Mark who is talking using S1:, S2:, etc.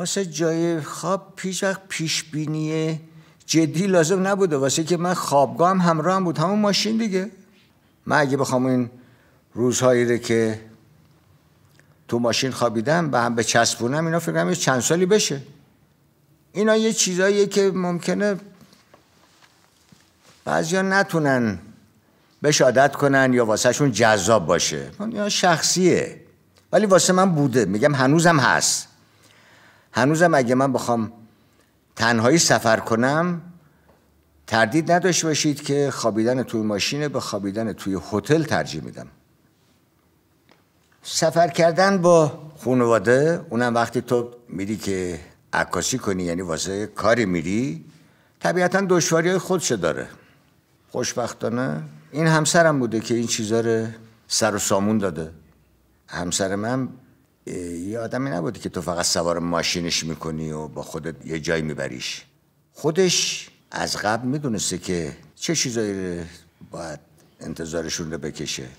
S1: واسه جای خواب پیش وقت پیش بینی جدی لازم نبوده واسه که من خوابگاه هم همراه هم بود همون ماشین دیگه من اگه بخوام این روزهایی رو که تو ماشین خوابیدم به هم به چسبونم اینا فکرم یه چند سالی بشه اینا یه چیزاییه که ممکنه بعضیا نتونن بهش عادت کنن یا واسهشون جذاب باشه یا شخصیه ولی واسه من بوده میگم هنوزم هست هنوزم اگه من بخوام تنهایی سفر کنم تردید نداشته باشید که خوابیدن توی ماشین به خوابیدن توی هتل ترجیح میدم سفر کردن با خانواده اونم وقتی تو میری که عکاسی کنی یعنی واسه کاری میری طبیعتا دشواری های خودشه داره خوشبختانه این همسرم بوده که این چیزا رو سر و سامون داده همسر من یه آدمی نبودی که تو فقط سوار ماشینش میکنی و با خودت یه جایی میبریش خودش از قبل میدونسته که چه چیزایی باید انتظارشون رو بکشه